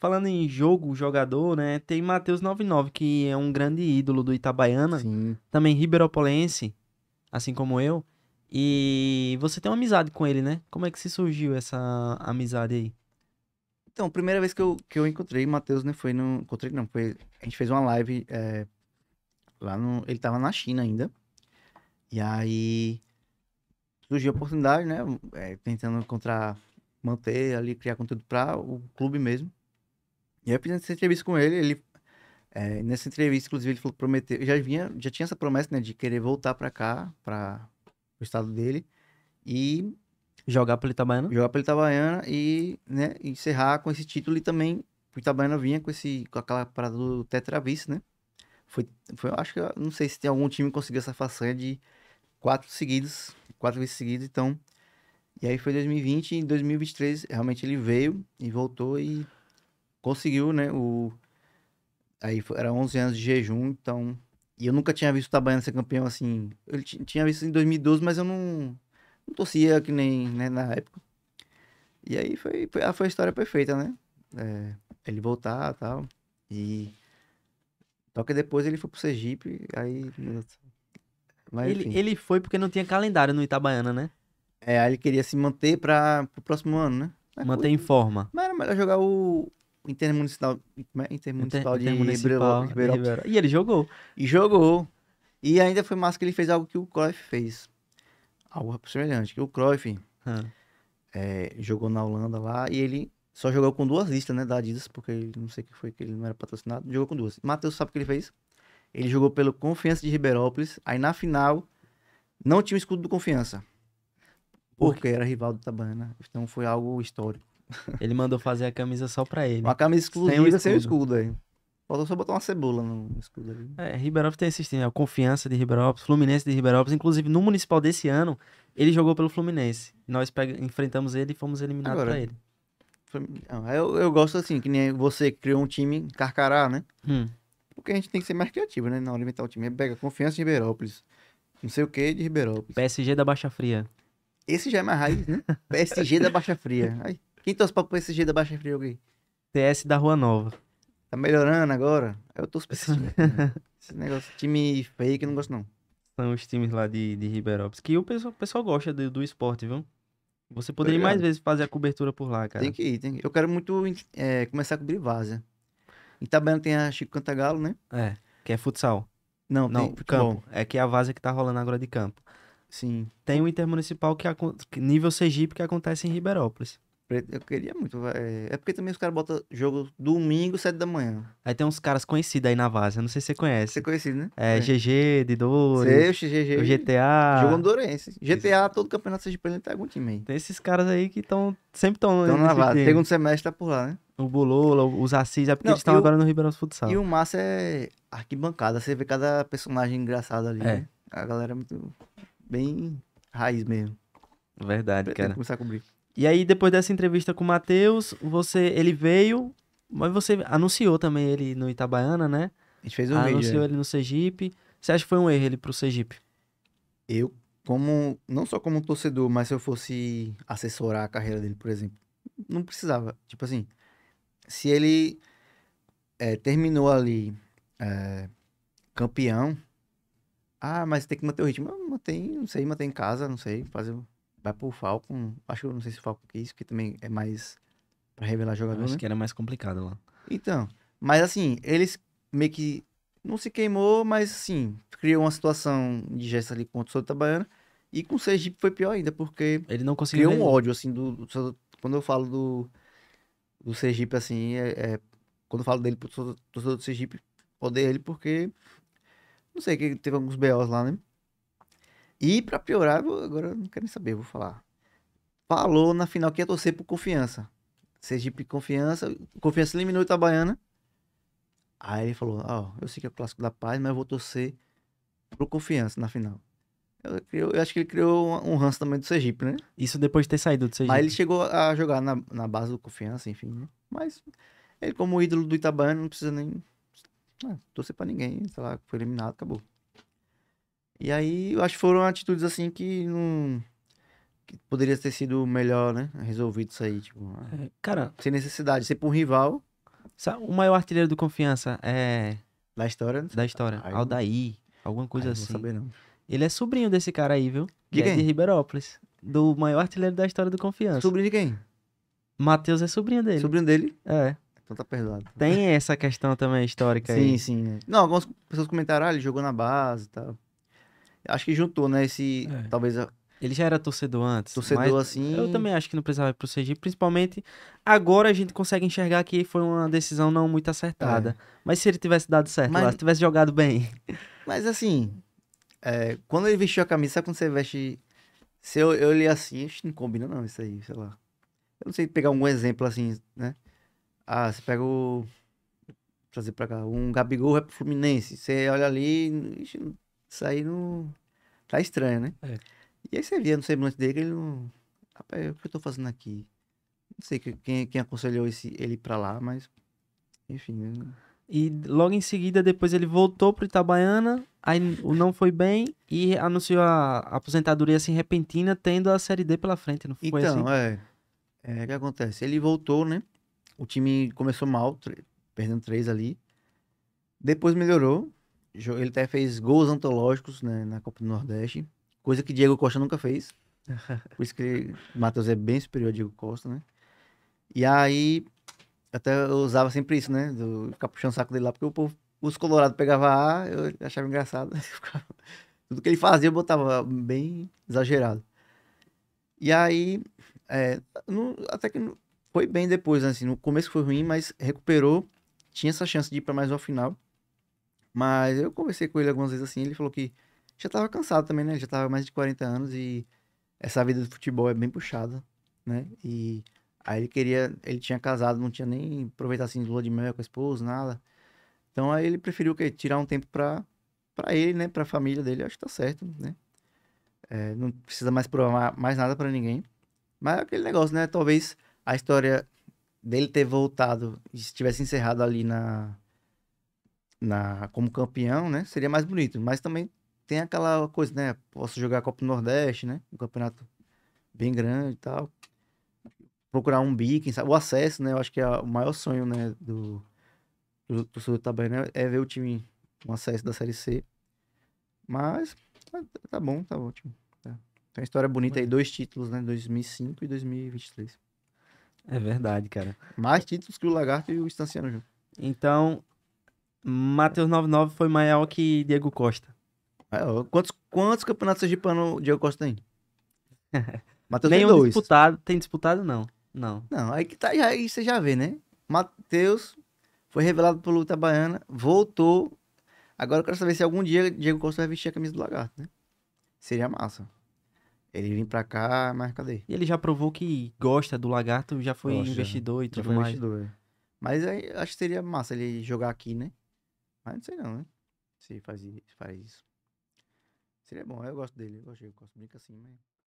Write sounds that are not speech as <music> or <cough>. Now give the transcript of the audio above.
Falando em jogo, jogador, né? Tem Matheus 99, que é um grande ídolo do Itabaiana. Sim. Também Riberopolense, assim como eu. E você tem uma amizade com ele, né? Como é que se surgiu essa amizade aí? Então, a primeira vez que eu, que eu encontrei Matheus, né? Foi no... Encontrei não, foi... A gente fez uma live é, lá no... Ele tava na China ainda. E aí... Surgiu a oportunidade, né? É, tentando encontrar... Manter ali, criar conteúdo para o clube mesmo. E aí eu fiz essa entrevista com ele, ele é, nessa entrevista, inclusive, ele falou que prometeu, já vinha, já tinha essa promessa, né, de querer voltar para cá, para o estado dele e jogar pelo Itabaiana, jogar pelo Itabaiana e, né, encerrar com esse título e também o Itabaiana vinha com esse com aquela parada do tetravice, né? Foi, foi, acho que não sei se tem algum time que conseguiu essa façanha de quatro seguidos, quatro vezes seguidos, então. E aí foi 2020 e 2023, realmente ele veio e voltou e conseguiu, né? O... Aí foi, era 11 anos de jejum, então. E eu nunca tinha visto o Tabaiana ser campeão assim. Eu tinha visto em 2012, mas eu não, não torcia que nem né, na época. E aí foi, foi, ah, foi a história perfeita, né? É, ele voltar e tal. E. Só que depois ele foi pro Sergipe, aí. Mas, ele, ele foi porque não tinha calendário no Itabaiana, né? É, aí ele queria se manter para o próximo ano, né? Mas é Manter foi... em forma. Mas era melhor jogar o, Intermunicipal, é? Intermunicipal, Inter, de Ribeirão, E ele jogou. E jogou. E ainda foi mais que ele fez algo que o Cruyff fez. Algo semelhante. Que o Cruyff ah. é, jogou na Holanda lá e ele só jogou com duas listas, né? Da Adidas, porque ele, não sei que foi que ele não era patrocinado. Jogou com duas. Matheus sabe o que ele fez? Ele jogou pelo Confiança de Ribeirópolis. Aí na final não tinha o escudo do Confiança. Porque era rival do Tabana. Então foi algo histórico. Ele mandou fazer a camisa só pra ele. Uma camisa exclusiva sem o escudo, aí. Faltou só botar uma cebola no escudo ali. É, Ribeirópolis tem esse time, é, Confiança de Ribeirópolis, Fluminense de Ribeirópolis. Inclusive, no Municipal desse ano, ele jogou pelo Fluminense. Nós pega, enfrentamos ele e fomos eliminados Agora, pra ele. Eu, eu gosto assim, que nem você criou um time Carcará, né? Hum. Porque a gente tem que ser mais criativo, né? Na hora de inventar o time. Pega Confiança de Ribeirópolis, não sei o que de Ribeirópolis. PSG da Baixa Fria. Esse já é mais raiz, né? PSG da Baixa Fria. Aí, quem torce pra PSG da Baixa Frio aqui? TS da Rua Nova. Tá melhorando agora? Eu tô pra <laughs> esse né? esse negócio, time fake, eu não gosto não. São os times lá de, de Ribeirópolis, que o pessoal, o pessoal gosta do, do esporte, viu? Você poderia Obrigado. mais vezes fazer a cobertura por lá, cara. Tem que ir, tem que ir. Eu quero muito é, começar a cobrir Vaza. Em Itabaiana tem a Chico Cantagalo, né? É, que é futsal. Não, não, tem campo. É que é a Vaza que tá rolando agora de campo. Sim. Tem o Intermunicipal que, nível Sergipe que acontece em Ribeirópolis eu queria muito. É, é porque também os caras botam jogo domingo, 7 da manhã. Aí tem uns caras conhecidos aí na Eu não sei se você conhece. Você é conhece, né? É, é. GG, de Dores. Seu, GG. O GTA. Jogando Dorense. GTA, todo campeonato sergipano tem tá algum time aí. Tem esses caras aí que estão sempre estão na Vaza. Tem um semestre tá por lá, né? O Bolola, os Assis, é porque não, eles estão agora no Ribeirão Futsal. E o massa é arquibancada, você vê cada personagem engraçado ali, é. né? A galera é muito bem raiz mesmo. Verdade, Pretendo cara. começar a cobrir. E aí, depois dessa entrevista com o Matheus, você, ele veio, mas você anunciou também ele no Itabaiana, né? A gente fez um anunciou vídeo. Anunciou é. ele no Sergipe. Você acha que foi um erro ele pro Sergipe? Eu, como, não só como torcedor, mas se eu fosse assessorar a carreira dele, por exemplo, não precisava. Tipo assim, se ele é, terminou ali é, campeão, ah, mas tem que manter o ritmo. Mantém, não sei, manter em casa, não sei, fazer vai pro Falcon. Acho que não sei se o Falcon quis, porque também é mais para revelar jogador. Eu acho né? que era mais complicado lá. Então, mas assim, eles meio que não se queimou, mas assim, criou uma situação de gesto ali contra o Souto Baiana. E com o Sergipe foi pior ainda, porque ele não conseguiu criou mesmo. um ódio, assim, do, do, quando eu falo do, do Sergipe, assim, é, é quando eu falo dele pro torcedor do Sergipe, odeio ele porque, não sei, que teve alguns BOs lá, né? E para piorar, agora eu não quero nem saber, vou falar. Falou na final que ia torcer por confiança. Sergipe Confiança, Confiança eliminou Itabaiana. Aí ele falou: Ó, oh, eu sei que é o clássico da paz, mas eu vou torcer pro Confiança na final. Eu, eu, eu acho que ele criou um, um ranço também do Sergipe, né? Isso depois de ter saído do Sergipe. Aí ele chegou a jogar na, na base do Confiança, enfim. Né? Mas ele, como ídolo do Itabaiana, não precisa nem ah, torcer pra ninguém. Sei lá, foi eliminado, acabou. E aí, eu acho que foram atitudes assim que não. Que poderia ter sido melhor, né? Resolvido isso aí, tipo. É, cara. Sem necessidade, ser por um rival. Sabe, o maior artilheiro do confiança é. Da história? Né? Da história. Aí, Aldair, alguma coisa aí, assim. Não saber, não. Ele é sobrinho desse cara aí, viu? De que é de Ribeirópolis. Do maior artilheiro da história do Confiança. Sobrinho de quem? Matheus é sobrinho dele. Sobrinho dele? É. Então tá perdoado. Tem essa questão também histórica sim, aí. Sim, sim. Né? Não, algumas pessoas comentaram, ah, ele jogou na base e tal. Acho que juntou, né? Esse. É. Talvez. A... Ele já era torcedor antes. Torcedor assim. Eu também acho que não precisava prosseguir, principalmente agora a gente consegue enxergar que foi uma decisão não muito acertada. É. Mas se ele tivesse dado certo mas... lá, se tivesse jogado bem. <laughs> Mas assim, é, quando ele vestiu a camisa, sabe quando você veste. Se eu, eu li assim, não combina não isso aí, sei lá. Eu não sei pegar algum exemplo assim, né? Ah, você pega o. Trazer pra cá, um Gabigol é pro Fluminense. Você olha ali, ixi, isso aí não. Tá estranho, né? É. E aí você via no semblante dele que ele não. Rapaz, o que eu tô fazendo aqui? Não sei quem, quem aconselhou esse, ele pra lá, mas. Enfim. Né? E logo em seguida, depois ele voltou pro Itabaiana, aí o não foi bem e anunciou a aposentadoria assim repentina, tendo a Série D pela frente, não foi então, assim? é. É, o que acontece? Ele voltou, né? O time começou mal, perdendo três ali. Depois melhorou, ele até fez gols antológicos né, na Copa do Nordeste, coisa que Diego Costa nunca fez. <laughs> Por isso que o Matheus é bem superior a Diego Costa, né? E aí, até eu usava sempre isso, né? Do, capuchão saco dele lá, porque o povo, os colorados pegavam A, eu achava engraçado. <laughs> tudo que ele fazia eu botava bem exagerado. E aí, é, até que foi bem depois, né? assim, no começo foi ruim, mas recuperou, tinha essa chance de ir para mais uma final. Mas eu conversei com ele algumas vezes assim, ele falou que já tava cansado também, né? Ele já tava mais de 40 anos e essa vida de futebol é bem puxada, né? E aí ele queria, ele tinha casado, não tinha nem aproveitar assim de lua de mel com a esposa, nada. Então aí ele preferiu que tirar um tempo para para ele, né, para a família dele, acho que tá certo, né? É, não precisa mais provar mais nada para ninguém. Mas é aquele negócio, né? Talvez a história dele ter voltado e tivesse encerrado ali na na, como campeão, né? Seria mais bonito. Mas também tem aquela coisa, né? Posso jogar a Copa do Nordeste, né? Um campeonato bem grande e tal. Procurar um bi, sabe. O acesso, né? Eu acho que é o maior sonho, né? Do, do torcedor do né, é ver o time com um acesso da Série C. Mas tá, tá, bom, tá ótimo. Tá. Tem uma história bonita aí, dois títulos, né? 2005 e 2023. É verdade, cara. Mais títulos que o Lagarto e o Estanciano junto. Então, Matheus 99 foi maior que Diego Costa. É, quantos, quantos campeonatos o Diego Costa tem? <laughs> Matheus tem dois. disputado, tem disputado não. Não. Não, aí que tá, aí você já vê, né? Matheus foi revelado pelo baiana, voltou. Agora eu quero saber se algum dia Diego Costa vai vestir a camisa do Lagarto, né? Seria massa. Ele vir pra cá, mas cadê? E ele já provou que gosta do Lagarto, já foi Poxa, investidor e tudo mais. Investidor. É. Mas aí, acho que seria massa ele jogar aqui, né? Mas não sei não, né? Se faz, faz isso. Seria bom, eu gosto dele, eu gosto, eu gosto brinca assim, mas